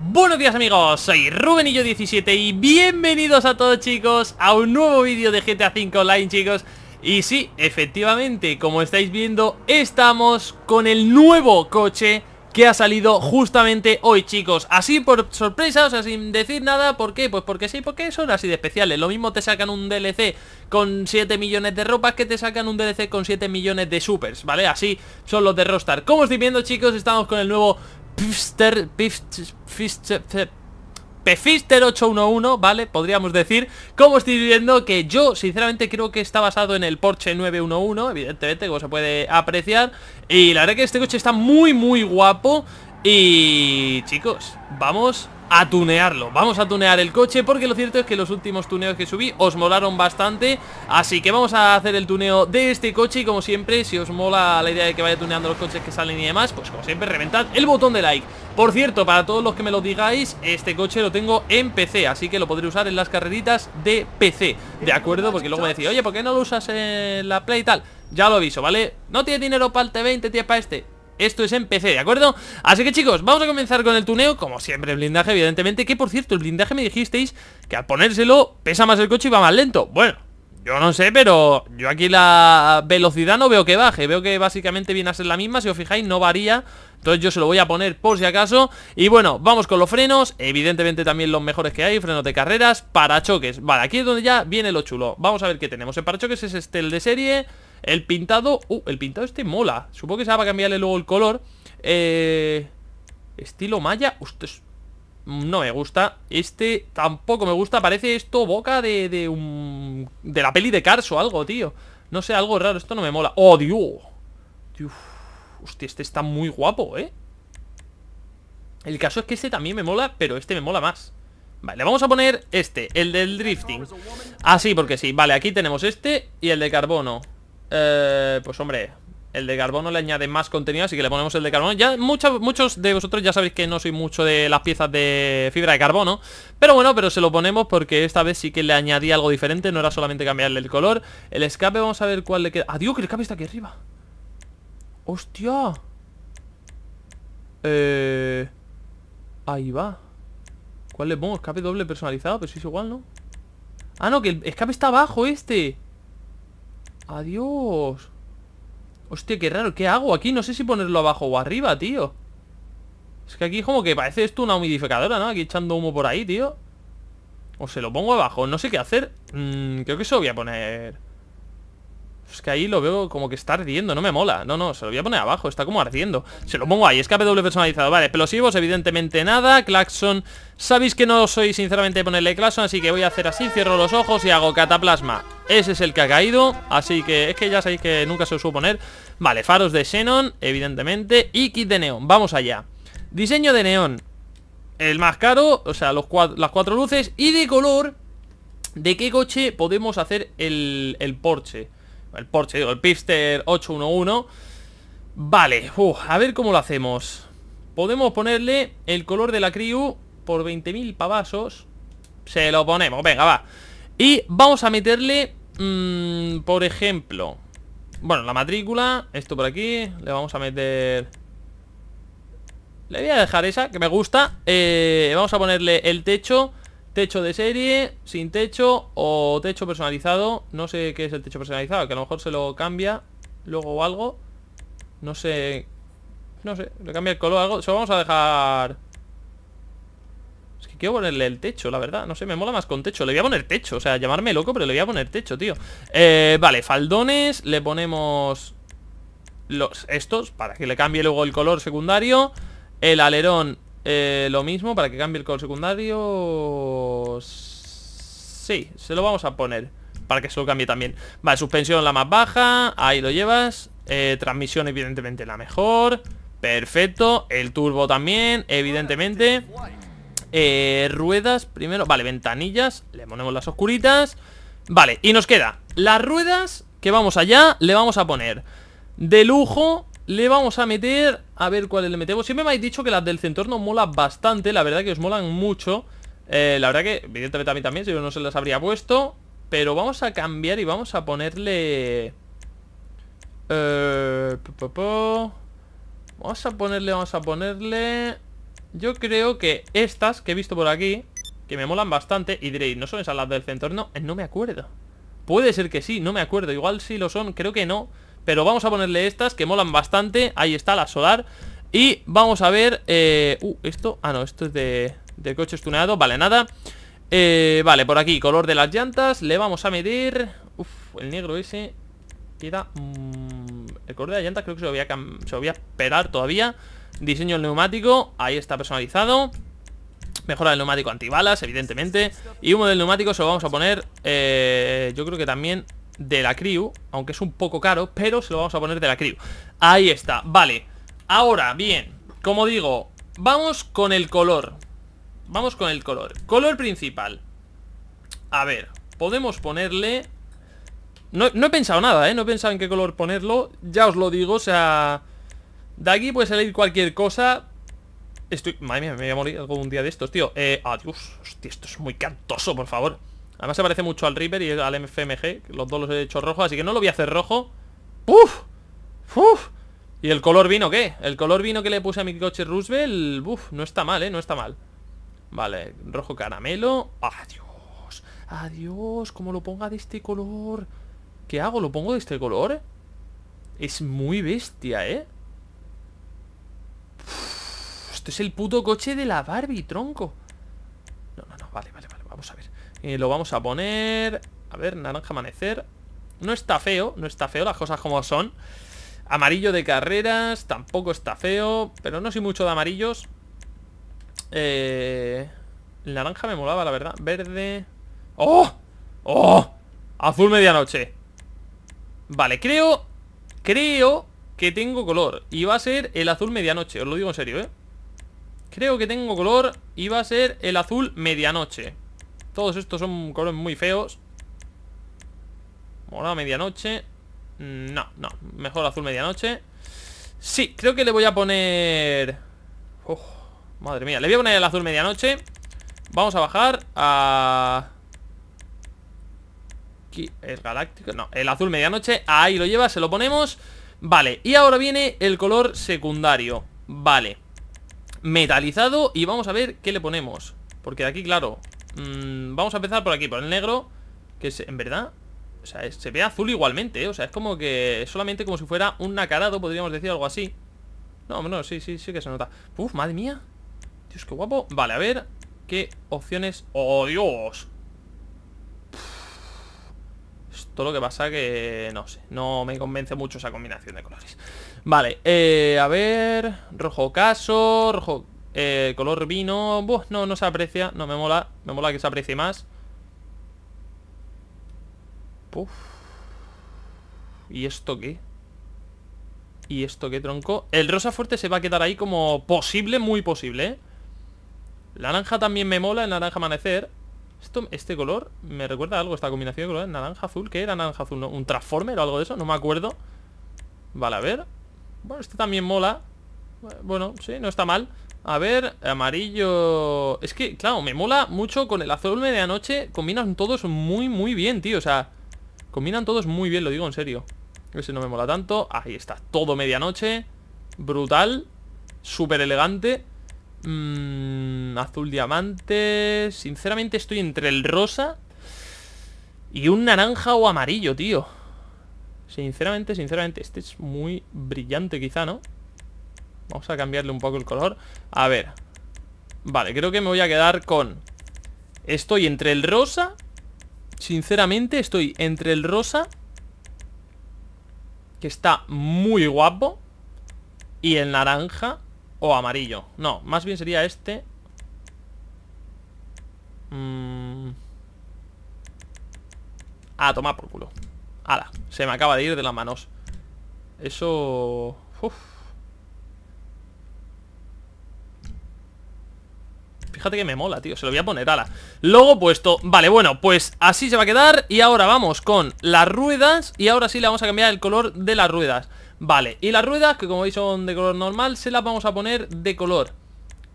Buenos días amigos, soy Rubenillo17 y bienvenidos a todos chicos a un nuevo vídeo de GTA V Online chicos Y sí, efectivamente, como estáis viendo, estamos con el nuevo coche que ha salido justamente hoy chicos Así por sorpresa, o sea, sin decir nada, ¿por qué? Pues porque sí, porque son así de especiales Lo mismo te sacan un DLC con 7 millones de ropas que te sacan un DLC con 7 millones de supers, ¿vale? Así son los de Rostar Como estoy viendo chicos, estamos con el nuevo Pfister, 811, ¿vale? Podríamos decir, como estoy viendo, que yo sinceramente creo que está basado en el Porsche 911, evidentemente, como se puede apreciar. Y la verdad que este coche está muy, muy guapo. Y chicos, vamos a tunearlo Vamos a tunear el coche porque lo cierto es que los últimos tuneos que subí os molaron bastante Así que vamos a hacer el tuneo de este coche y como siempre si os mola la idea de que vaya tuneando los coches que salen y demás Pues como siempre reventad el botón de like Por cierto, para todos los que me lo digáis, este coche lo tengo en PC Así que lo podré usar en las carreritas de PC, ¿de acuerdo? Porque luego me decís, oye, ¿por qué no lo usas en la Play y tal? Ya lo aviso, ¿vale? No tiene dinero para el T20, tiene para este esto es en PC, ¿de acuerdo? Así que chicos, vamos a comenzar con el tuneo Como siempre, el blindaje, evidentemente Que por cierto, el blindaje me dijisteis que al ponérselo Pesa más el coche y va más lento Bueno, yo no sé, pero yo aquí la velocidad no veo que baje Veo que básicamente viene a ser la misma, si os fijáis no varía Entonces yo se lo voy a poner por si acaso Y bueno, vamos con los frenos Evidentemente también los mejores que hay, frenos de carreras Parachoques, vale, aquí es donde ya viene lo chulo Vamos a ver qué tenemos, el parachoques es este, el de serie el pintado, uh, el pintado este mola Supongo que se va a cambiarle luego el color eh, Estilo maya Ustedes no me gusta Este tampoco me gusta Parece esto boca de, de un... De la peli de Cars o algo, tío No sé, algo raro, esto no me mola ¡Oh, Dios! Hostia, este está muy guapo, ¿eh? El caso es que este también me mola Pero este me mola más Vale, vamos a poner este, el del drifting Ah, sí, porque sí, vale, aquí tenemos este Y el de carbono eh, pues hombre, el de carbono le añade más contenido, así que le ponemos el de carbono. Ya muchos, muchos de vosotros ya sabéis que no soy mucho de las piezas de fibra de carbono, pero bueno, pero se lo ponemos porque esta vez sí que le añadí algo diferente, no era solamente cambiarle el color. El escape, vamos a ver cuál le queda. Adiós, que el escape está aquí arriba. ¡Hostia! Eh... Ahí va. ¿Cuál le pongo? Escape doble personalizado, pero si es igual, ¿no? Ah, no, que el escape está abajo este. Adiós. Hostia, qué raro. ¿Qué hago aquí? No sé si ponerlo abajo o arriba, tío. Es que aquí como que parece esto una humidificadora, ¿no? Aquí echando humo por ahí, tío. O se lo pongo abajo. No sé qué hacer. Mm, creo que eso voy a poner... Es que ahí lo veo como que está ardiendo, no me mola No, no, se lo voy a poner abajo, está como ardiendo Se lo pongo ahí, escape doble personalizado Vale, explosivos, evidentemente nada Claxon, sabéis que no soy sinceramente de ponerle Claxon Así que voy a hacer así, cierro los ojos y hago cataplasma Ese es el que ha caído Así que es que ya sabéis que nunca se os supo poner Vale, faros de Xenon, evidentemente Y kit de neón, vamos allá Diseño de neón El más caro, o sea, los las cuatro luces Y de color, ¿de qué coche podemos hacer el, el Porsche? el Porsche, digo, el Pister 811 Vale, uh, a ver cómo lo hacemos Podemos ponerle el color de la Criu por 20.000 pavasos Se lo ponemos, venga, va Y vamos a meterle, mm, por ejemplo Bueno, la matrícula, esto por aquí Le vamos a meter... Le voy a dejar esa, que me gusta eh, Vamos a ponerle el techo Techo de serie, sin techo o techo personalizado. No sé qué es el techo personalizado, que a lo mejor se lo cambia luego o algo. No sé... No sé, le cambia el color o algo. Se lo vamos a dejar... Es que quiero ponerle el techo, la verdad. No sé, me mola más con techo. Le voy a poner techo, o sea, llamarme loco, pero le voy a poner techo, tío. Eh, vale, faldones, le ponemos... Los, estos, para que le cambie luego el color secundario El alerón eh, lo mismo, para que cambie el color secundario... Sí, se lo vamos a poner. Para que se lo cambie también. Vale, suspensión la más baja. Ahí lo llevas. Eh, transmisión, evidentemente, la mejor. Perfecto. El turbo también, evidentemente. Eh, ruedas primero. Vale, ventanillas. Le ponemos las oscuritas. Vale, y nos queda las ruedas que vamos allá. Le vamos a poner de lujo le vamos a meter, a ver cuáles le metemos Siempre me habéis dicho que las del centorno molan bastante La verdad que os molan mucho eh, La verdad que, evidentemente a mí también, si yo no se las habría puesto Pero vamos a cambiar y vamos a ponerle... Eh, vamos a ponerle, vamos a ponerle Yo creo que estas que he visto por aquí Que me molan bastante Y diréis, ¿no son esas las del centorno? Eh, no me acuerdo Puede ser que sí, no me acuerdo Igual si lo son, creo que no pero vamos a ponerle estas que molan bastante Ahí está la solar Y vamos a ver... Eh, uh, esto... Ah, no, esto es de, coche estuneado Vale, nada eh, Vale, por aquí, color de las llantas Le vamos a medir... Uf, el negro ese Queda... Mm, el color de las llantas creo que se lo voy a, se esperar todavía Diseño del neumático Ahí está personalizado Mejora del neumático antibalas, evidentemente Y humo del neumático se lo vamos a poner eh, Yo creo que también de la crew Aunque es un poco caro, pero se lo vamos a poner de la crew Ahí está, vale Ahora, bien, como digo Vamos con el color Vamos con el color Color principal A ver, podemos ponerle no, he pensado nada, ¿eh? No he pensado en qué color ponerlo Ya os lo digo, o sea... De aquí puede salir cualquier cosa Estoy... Madre mía, me voy a morir algún día de estos, tío Eh, adiós Hostia, esto es muy cantoso, por favor Además se parece mucho al Reaper y al FMG. Los dos los he hecho rojo, así que no lo voy a hacer rojo. ¡Uf! ¡Uf! ¿Y el color vino qué? El color vino que le puse a mi coche Roosevelt... Uf, no está mal, ¿eh? No está mal. Vale, rojo caramelo. ¡Adiós! ¡Adiós! Como lo ponga de este color. ¿Qué hago? ¿Lo pongo de este color? Es muy bestia, ¿eh? Este es el puto coche de la Barbie, tronco. No, no, no. Vale, vale, vale. Vamos a ver. Eh, lo vamos a poner A ver, naranja amanecer No está feo, no está feo, las cosas como son Amarillo de carreras Tampoco está feo, pero no soy mucho de amarillos eh, Naranja me molaba, la verdad Verde ¡Oh! ¡Oh! Azul medianoche Vale, creo Creo que tengo color Y va a ser el azul medianoche Os lo digo en serio, ¿eh? Creo que tengo color Y va a ser el azul medianoche todos estos son colores muy feos Morado medianoche No, no, mejor azul medianoche Sí, creo que le voy a poner Madre mía, le voy a poner el azul medianoche Vamos a bajar a... Aquí es galáctico, no, el azul medianoche Ahí lo lleva, se lo ponemos Vale, y ahora viene el color secundario Vale Metalizado y vamos a ver qué le ponemos Porque de aquí, claro, Mm, vamos a empezar por aquí, por el negro Que es, en verdad, o sea, se ve azul igualmente, ¿eh? O sea, es como que solamente como si fuera un nacarado, podríamos decir algo así No, no, sí, sí, sí que se nota Uf, madre mía Dios, qué guapo Vale, a ver qué opciones... ¡Oh, Dios! Esto lo que pasa que... No sé, no me convence mucho esa combinación de colores Vale, eh, a ver... Rojo caso, rojo color vino, no, no se aprecia, no me mola, me mola que se aprecie más. ¿Y esto qué? ¿Y esto qué, tronco? El rosa fuerte se va a quedar ahí como posible, muy posible, La ¿eh? naranja también me mola, el naranja amanecer. Esto, este color me recuerda algo, esta combinación de colores. Naranja azul, ¿qué era naranja azul? ¿Un transformer o algo de eso? No me acuerdo. Vale, a ver. Bueno, este también mola. Bueno, sí, no está mal. A ver, amarillo... Es que, claro, me mola mucho con el azul medianoche. Combinan todos muy, muy bien, tío. O sea, combinan todos muy bien, lo digo en serio. si no me mola tanto. Ahí está, todo medianoche. Brutal. Súper elegante. Mm, azul diamante. Sinceramente estoy entre el rosa y un naranja o amarillo, tío. Sinceramente, sinceramente, este es muy brillante quizá, ¿no? Vamos a cambiarle un poco el color A ver Vale, creo que me voy a quedar con Estoy entre el rosa Sinceramente estoy entre el rosa Que está muy guapo Y el naranja O amarillo No, más bien sería este A mm. Ah, por culo Ala, se me acaba de ir de las manos Eso... Uf. Fíjate que me mola, tío, se lo voy a poner, ala luego puesto, vale, bueno, pues así se va a quedar Y ahora vamos con las ruedas Y ahora sí le vamos a cambiar el color de las ruedas Vale, y las ruedas, que como veis son de color normal Se las vamos a poner de color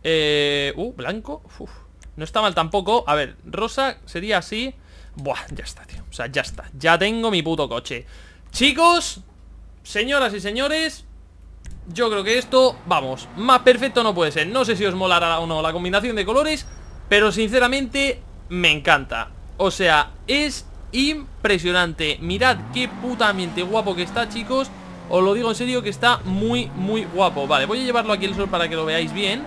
Eh... Uh, blanco Uf, No está mal tampoco A ver, rosa sería así Buah, ya está, tío, o sea, ya está Ya tengo mi puto coche Chicos, señoras y señores yo creo que esto, vamos, más perfecto no puede ser No sé si os molará o no la combinación de colores Pero sinceramente me encanta O sea, es impresionante Mirad qué putamente guapo que está, chicos Os lo digo en serio que está muy, muy guapo Vale, voy a llevarlo aquí el sol para que lo veáis bien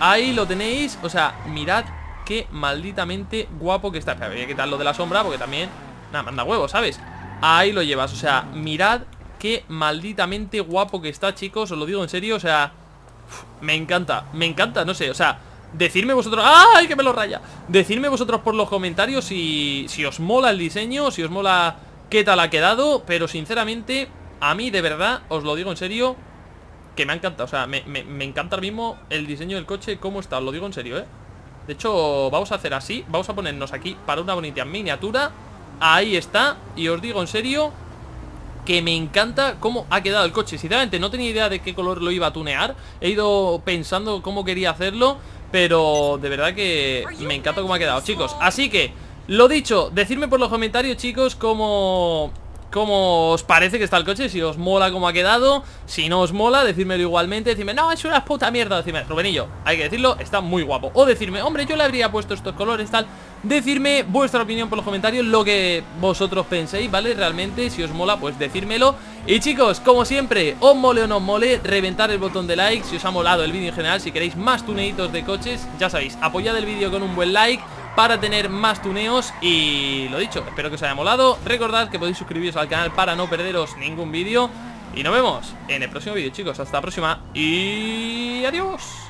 Ahí lo tenéis O sea, mirad qué malditamente guapo que está Espera, voy a lo de la sombra porque también... Nada, manda huevo ¿sabes? Ahí lo llevas, o sea, mirad qué malditamente guapo que está, chicos Os lo digo en serio, o sea Me encanta, me encanta, no sé, o sea decirme vosotros, ¡ay, que me lo raya! Decidme vosotros por los comentarios si, si os mola el diseño, si os mola qué tal ha quedado Pero sinceramente, a mí de verdad, os lo digo en serio Que me ha encantado, o sea, me, encanta el mismo el diseño del coche, cómo está, os lo digo en serio, ¿eh? De hecho, vamos a hacer así, vamos a ponernos aquí para una bonita miniatura Ahí está, y os digo en serio que me encanta cómo ha quedado el coche Sinceramente no tenía idea de qué color lo iba a tunear He ido pensando cómo quería hacerlo Pero de verdad que me encanta cómo ha quedado, chicos Así que, lo dicho, decirme por los comentarios, chicos Cómo cómo os parece que está el coche, si os mola como ha quedado, si no os mola, decírmelo igualmente, Decidme, no, es una puta mierda, Decidme, Rubenillo, hay que decirlo, está muy guapo. O decirme, hombre, yo le habría puesto estos colores, tal. Decirme vuestra opinión por los comentarios, lo que vosotros penséis, ¿vale? Realmente, si os mola, pues decírmelo. Y chicos, como siempre, os mole o no os mole, reventar el botón de like si os ha molado el vídeo en general, si queréis más tuneitos de coches, ya sabéis, apoyad el vídeo con un buen like para tener más tuneos y lo dicho, espero que os haya molado, recordad que podéis suscribiros al canal para no perderos ningún vídeo y nos vemos en el próximo vídeo chicos, hasta la próxima y adiós.